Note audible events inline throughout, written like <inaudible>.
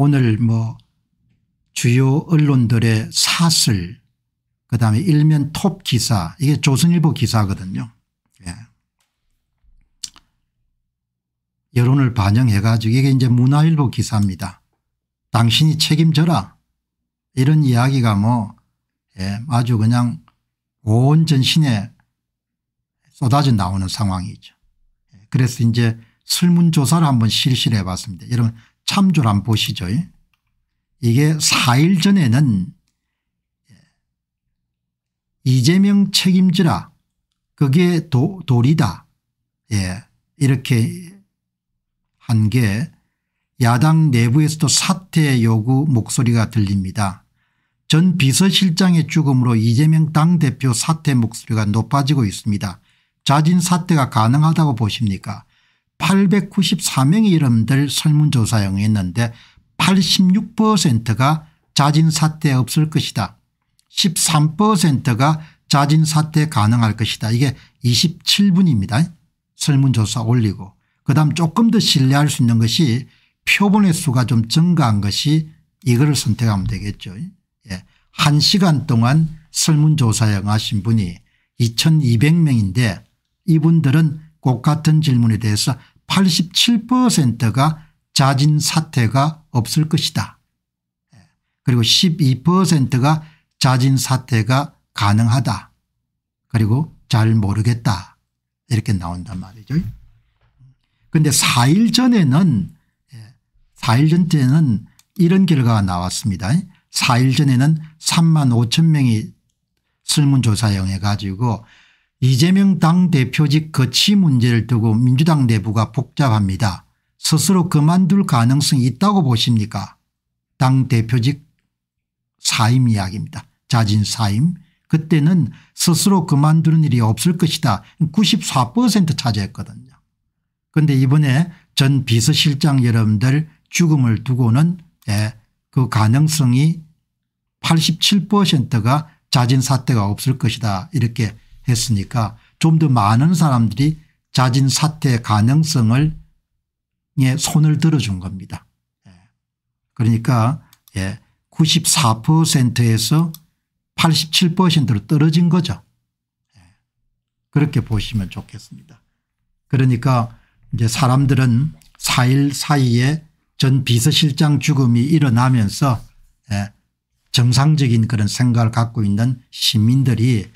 오늘 뭐 주요 언론들의 사슬 그다음에 일면 톱 기사 이게 조선일보 기사거든요. 예. 여론을 반영해 가지고 이게 이제 문화일보 기사입니다. 당신이 책임져라 이런 이야기가 뭐 예, 아주 그냥 온 전신에 쏟아져 나오는 상황이죠. 예, 그래서 이제 설문조사를 한번 실시해 를 봤습니다. 여러분 참조란 보시죠. 이게 4일 전에는 이재명 책임지라 그게 도, 돌이다 예 이렇게 한 게 야당 내부에서도 사퇴 요구 목소리가 들립니다. 전 비서실장의 죽음으로 이재명 당대표 사퇴 목소리가 높아지고 있습니다. 자진 사퇴가 가능하다고 보십니까 894명의 이름들 설문조사용이 있는데 86%가 자진사퇴 없을 것이다. 13%가 자진사퇴 가능할 것이다. 이게 27분입니다. 설문조사 올리고 그다음 조금 더 신뢰할 수 있는 것이 표본의 수가 좀 증가한 것이 이거를 선택하면 되겠죠. 예. 1시간 동안 설문조사에 하신 분이 2200명인데 이분들은 꼭 같은 질문에 대해서 87%가 자진 사퇴가 없을 것이다. 예. 그리고 12%가 자진 사퇴가 가능하다. 그리고 잘 모르겠다. 이렇게 나온단 말이죠. 그런데 4일 전에는 4일 예, 전에는 이런 결과가 나왔습니다. 4일 전에는 3만 5천 명이 설문조사용해 가지고 이재명 당대표직 거치 문제를 두고 민주당 내부가 복잡합니다. 스스로 그만둘 가능성이 있다고 보십니까 당대표직 사임 이야기입니다. 자진 사임 그때는 스스로 그만두는 일이 없을 것이다 94% 차지했거든요. 그런데 이번에 전 비서실장 여러분들 죽음을 두고는 예, 그 가능성이 87%가 자진 사퇴가 없을 것이다 이렇게 했으니까 좀 더 많은 사람들이 자진 사퇴 가능성을 예, 손을 들어준 겁니다. 예. 그러니까 예, 94%에서 87%로 떨어진 거죠. 예. 그렇게 보시면 좋겠습니다. 그러니까 이제 사람들은 4일 사이에 전 비서실장 죽음이 일어나면서 예, 정상적인 그런 생각을 갖고 있는 시민들이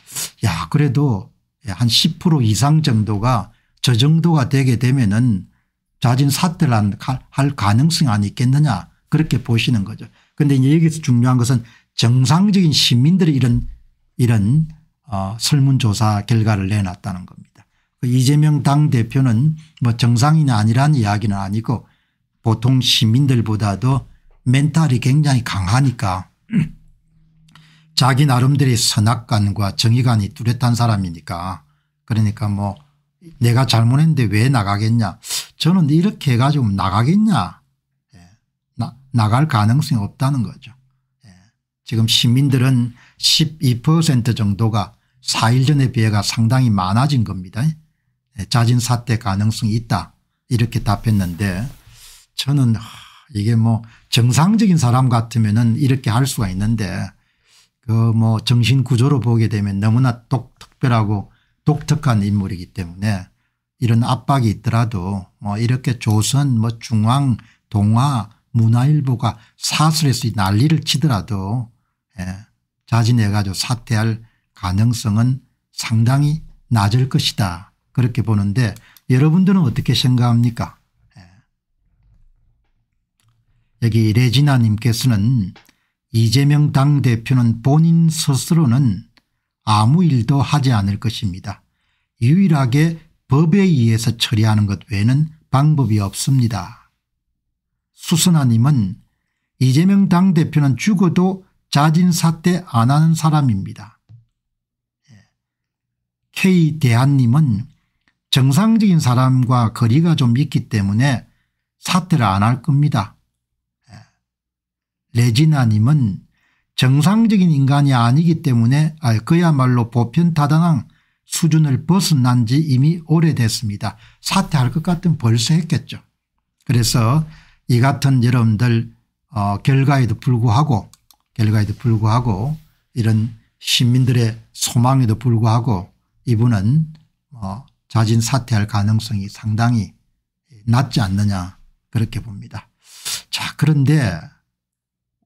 야 그래도 한 10% 이상 정도가 저 정도가 되게 되면은 자진 사퇴를 할 가능성이 안 있겠느냐 그렇게 보시는 거죠. 그런데 여기서 중요한 것은 정상적인 시민들이 이런 이런 어 설문조사 결과를 내놨다는 겁니다. 그 이재명 당대표는 뭐 정상인이 아니라는 이야기는 아니고 보통 시민들보다도 멘탈이 굉장히 강하니까 <clears throat> 자기 나름대로의 선악관과 정의관이 뚜렷한 사람이니까 그러니까 뭐 내가 잘못했는데 왜 나가겠냐 저는 이렇게 해가지고 나가겠냐 예. 나, 나갈 가능성이 없다는 거죠. 예. 지금 시민들은 12% 정도가 4일 전에 비해가 상당히 많아진 겁니다. 예. 자진사퇴 가능성이 있다 이렇게 답했는데 저는 이게 뭐 정상적인 사람 같으면은 이렇게 할 수가 있는데 그 뭐 정신 구조로 보게 되면 너무나 독 특별하고 독특한 인물이기 때문에 이런 압박이 있더라도 뭐 이렇게 조선 뭐 중앙 동화 문화일보가 사설에서 난리를 치더라도 예, 자진해 가지고 사퇴할 가능성은 상당히 낮을 것이다 그렇게 보는데 여러분들은 어떻게 생각합니까 여기 레지나님께서는 이재명 당대표는 본인 스스로는 아무 일도 하지 않을 것입니다. 유일하게 법에 의해서 처리하는 것 외에는 방법이 없습니다. 수선아님은 이재명 당대표는 죽어도 자진사퇴 안 하는 사람입니다. 예. K대한님은 정상적인 사람과 거리가 좀 있기 때문에 사퇴를 안 할 겁니다. 레지나님은 정상적인 인간이 아니기 때문에 그야말로 보편타당한 수준을 벗어난 지 이미 오래됐습니다. 사퇴할 것 같은 벌써 했겠죠. 그래서 이 같은 여러분들 어 결과에도 불구하고 결과에도 불구하고 이런 시민들의 소망에도 불구하고 이분은 어 자진 사퇴할 가능성이 상당히 낮지 않느냐 그렇게 봅니다. 자 그런데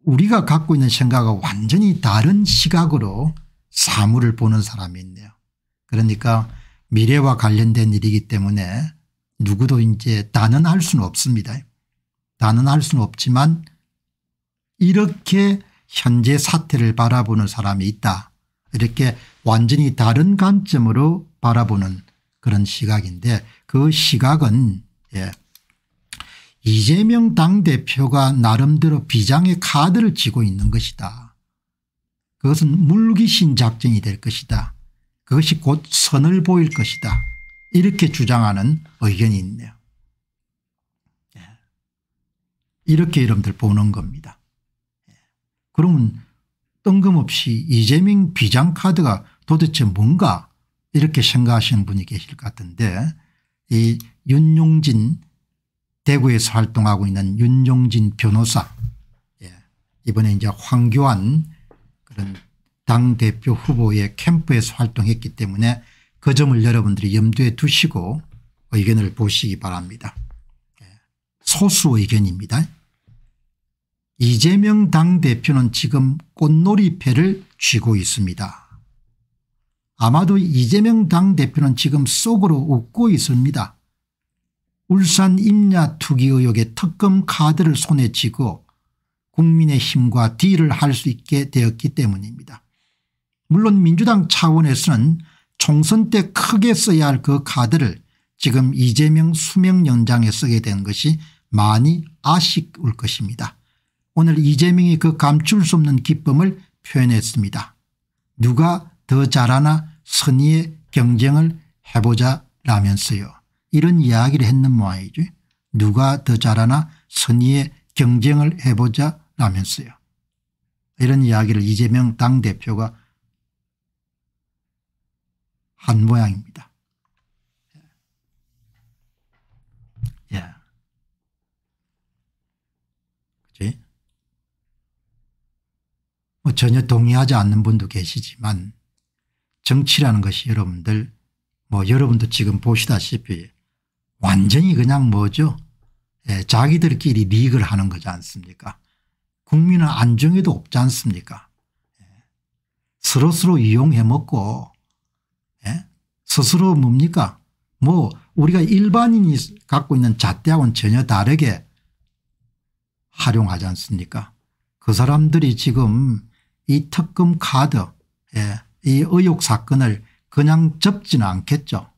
우리가 갖고 있는 생각과 완전히 다른 시각으로 사물을 보는 사람이 있네요. 그러니까 미래와 관련된 일이기 때문에 누구도 이제 단언할 수는 없습니다. 단언할 수는 없지만 이렇게 현재 사태를 바라보는 사람이 있다. 이렇게 완전히 다른 관점으로 바라보는 그런 시각인데 그 시각은 예 이재명 당대표가 나름대로 비장의 카드를 쥐고 있는 것이다. 그것은 물귀신 작전이 될 것이다. 그것이 곧 선을 보일 것이다. 이렇게 주장하는 의견이 있네요. 예. 이렇게 여러분들 보는 겁니다. 예. 그러면 뜬금없이 이재명 비장카드가 도대체 뭔가 이렇게 생각하시는 분이 계실 것 같은데 이 윤용진 대구에서 활동하고 있는 윤종진 변호사 예. 이번에 이제 황교안 그런 당대표 후보의 캠프에서 활동했기 때문에 그 점을 여러분들이 염두에 두시고 의견을 보시기 바랍니다. 예. 소수 의견입니다. 이재명 당대표는 지금 꽃놀이패를 쥐고 있습니다. 아마도 이재명 당대표는 지금 속으로 웃고 있습니다. 울산 임야 투기 의혹의 특검 카드를 손에 쥐고 국민의힘과 딜을 할 수 있게 되었기 때문입니다. 물론 민주당 차원에서는 총선 때 크게 써야 할 그 카드를 지금 이재명 수명 연장에 쓰게 된 것이 많이 아쉽울 것입니다. 오늘 이재명이 그 감출 수 없는 기쁨을 표현했습니다. 누가 더 잘하나 선의의 경쟁을 해보자 라면서요. 이런 이야기를 했는 모양이죠. 누가 더 잘하나 선의의 경쟁을 해보자 라면서요. 이런 이야기를 이재명 당대표가 한 모양입니다. 예. 예. 그치? 뭐 전혀 동의하지 않는 분도 계시지만 정치라는 것이 여러분들 뭐 여러분도 지금 보시다시피 완전히 그냥 뭐죠 예, 자기들끼리 리익을 하는 거지 않습니까 국민은 안정에도 없지 않습니까 예. 서로서로 이용해 먹고 예? 스스로 뭡니까 뭐 우리가 일반인이 갖고 있는 잣대하고는 전혀 다르게 활용하지 않습니까 그 사람들이 지금 이 특검 카드 예, 이 의혹 사건을 그냥 접지는 않겠죠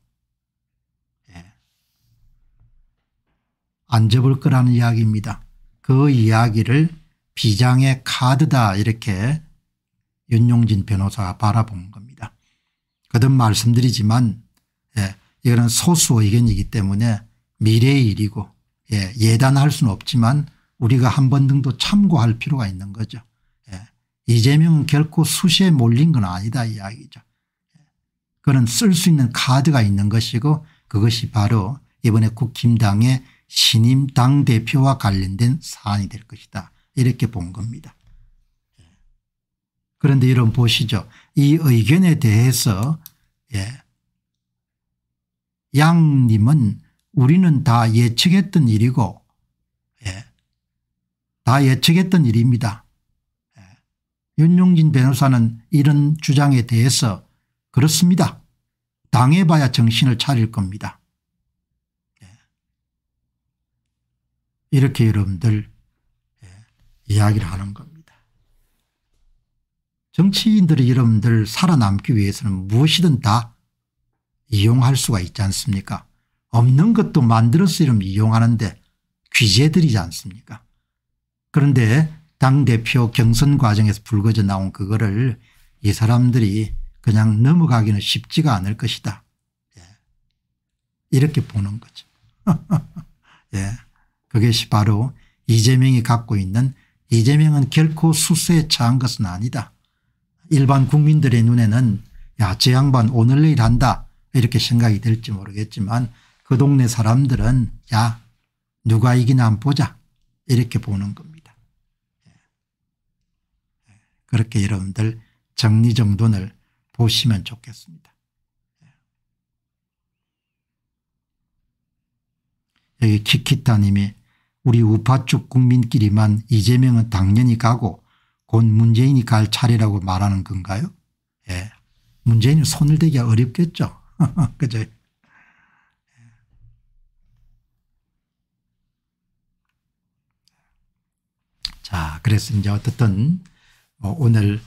안 접을 거라는 이야기입니다. 그 이야기를 비장의 카드다 이렇게 윤용진 변호사가 바라본 겁니다. 거듭 말씀드리지만 예, 이거는 소수 의견이기 때문에 미래의 일이고 예, 단할 수는 없지만 우리가 한번 정도 참고할 필요가 있는 거죠. 예, 이재명은 결코 수시에 몰린 건 아니다 이야기죠. 예, 그는 쓸수 있는 카드가 있는 것이고 그것이 바로 이번에 국힘당의 신임 당대표와 관련된 사안이 될 것이다. 이렇게 본 겁니다. 그런데 여러분 보시죠. 이 의견에 대해서 예. 양님은 우리는 다 예측했던 일이고 예. 다 예측했던 일입니다. 예. 윤용진 변호사는 이런 주장에 대해서 그렇습니다. 당해봐야 정신을 차릴 겁니다. 이렇게 여러분들 예, 이야기를 하는 겁니다. 정치인들이 여러분들 살아남기 위해서는 무엇이든 다 이용할 수가 있지 않습니까 없는 것도 만들어서 이러 이용하는데 귀재들이지 않습니까 그런데 당대표 경선 과정에서 불거져 나온 그거를 이 사람들이 그냥 넘어가기는 쉽지가 않을 것이다. 예. 이렇게 보는 거죠. <laughs> 예. 그것이 바로 이재명이 갖고 있는 이재명은 결코 수세에 처한 것은 아니다. 일반 국민들의 눈에는 야제 양반 오늘 내일 한다 이렇게 생각이 될지 모르겠지만 그 동네 사람들은 야 누가 이기나 안 보자 이렇게 보는 겁니다. 그렇게 여러분들 정리정돈을 보시면 좋겠습니다. 여기 키키타님이 우리 우파 쪽 국민끼리만 이재명은 당연히 가고 곧 문재인이 갈 차례라고 말하는 건가요? 예. 문재인은 손을 대기가 어렵겠죠. <laughs> 그죠? 예. 자, 그래서 이제 어떻든 뭐 오늘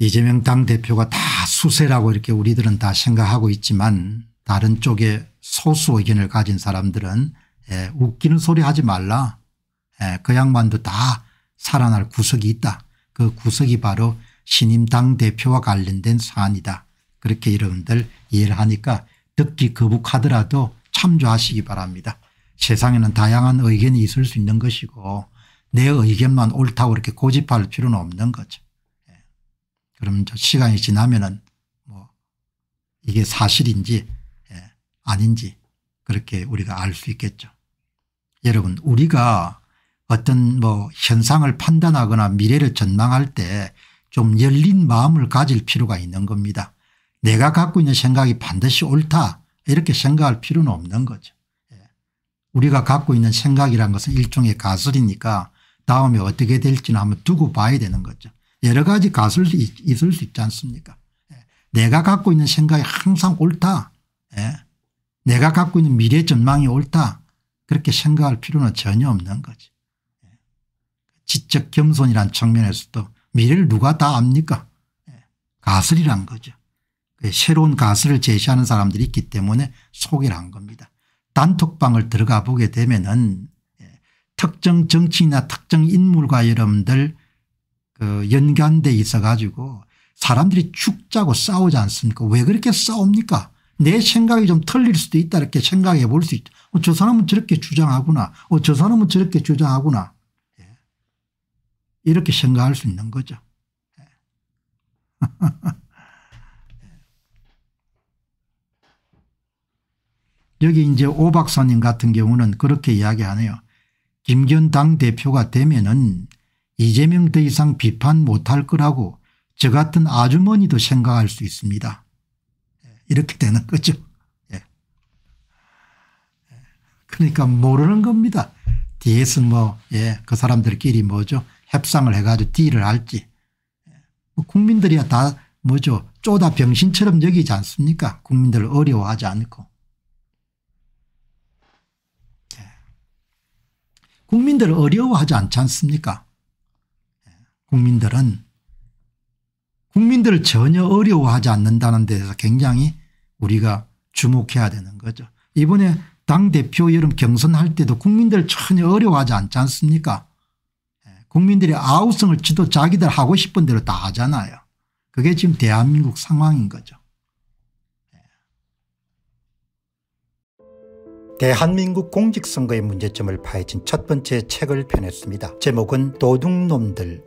이재명 당대표가 다 수세라고 이렇게 우리들은 다 생각하고 있지만 다른 쪽에 소수 의견을 가진 사람들은 예, 웃기는 소리 하지 말라. 예, 그 양반도 다 살아날 구석이 있다. 그 구석이 바로 신임 당대표와 관련된 사안이다. 그렇게 여러분들 이해를 하니까 듣기 거북하더라도 참조하시기 바랍니다. 세상에는 다양한 의견이 있을 수 있는 것이고 내 의견만 옳다고 이렇게 고집할 필요는 없는 거죠. 예. 그럼 시간이 지나면은 뭐 이게 사실인지 예. 아닌지 그렇게 우리가 알 수 있겠죠. 여러분 우리가 어떤 뭐 현상을 판단하거나 미래를 전망할 때 좀 열린 마음을 가질 필요가 있는 겁니다. 내가 갖고 있는 생각이 반드시 옳다 이렇게 생각할 필요는 없는 거죠. 예. 우리가 갖고 있는 생각이란 것은 일종의 가설이니까 다음에 어떻게 될지는 한번 두고 봐야 되는 거죠. 여러 가지 가설이 있을 수 있지 않습니까 예. 내가 갖고 있는 생각이 항상 옳다. 예. 내가 갖고 있는 미래 전망이 옳다. 그렇게 생각할 필요는 전혀 없는 거지. 지적 겸손이란 측면에서도 미래를 누가 다 압니까? 가설이란 거죠. 새로운 가설을 제시하는 사람들이 있기 때문에 소개를 한 겁니다. 단톡방을 들어가 보게 되면은 예, 특정 정치인이나 특정 인물과 여러분들 그 연관돼 있어 가지고 사람들이 죽자고 싸우지 않습니까? 왜 그렇게 싸웁니까? 내 생각이 좀 틀릴 수도 있다 이렇게 생각해 볼 수 있죠. 어, 저 사람은 저렇게 주장하구나. 어, 저 사람은 저렇게 주장하구나. 예. 이렇게 생각할 수 있는 거죠. 예. <laughs> 여기 이제 오 박사님 같은 경우는 그렇게 이야기하네요. 김견 당 대표가 되면은 이재명 더 이상 비판 못할 거라고 저 같은 아주머니도 생각할 수 있습니다. 이렇게 되는 거죠. 예. 그러니까 모르는 겁니다. 뒤에서 뭐, 예, 그 사람들끼리 뭐죠. 협상을 해가지고 D를 할지. 예. 뭐 국민들이야 다 뭐죠. 쪼다 병신처럼 여기지 않습니까? 국민들 어려워하지 않고. 예. 국민들 어려워하지 않지 않습니까? 예. 국민들은 국민들을 전혀 어려워하지 않는다는 데서 굉장히 우리가 주목해야 되는 거죠. 이번에 당대표 여름 경선할 때도 국민들 전혀 어려워하지 않지 않습니까 예, 국민들이 아우성을 치도 자기들 하고 싶은 대로 다 하잖아요. 그게 지금 대한민국 상황인 거죠. 예. 대한민국 공직선거의 문제점을 파헤친 첫 번째 책을 펴냈습니다. 제목은 도둑놈들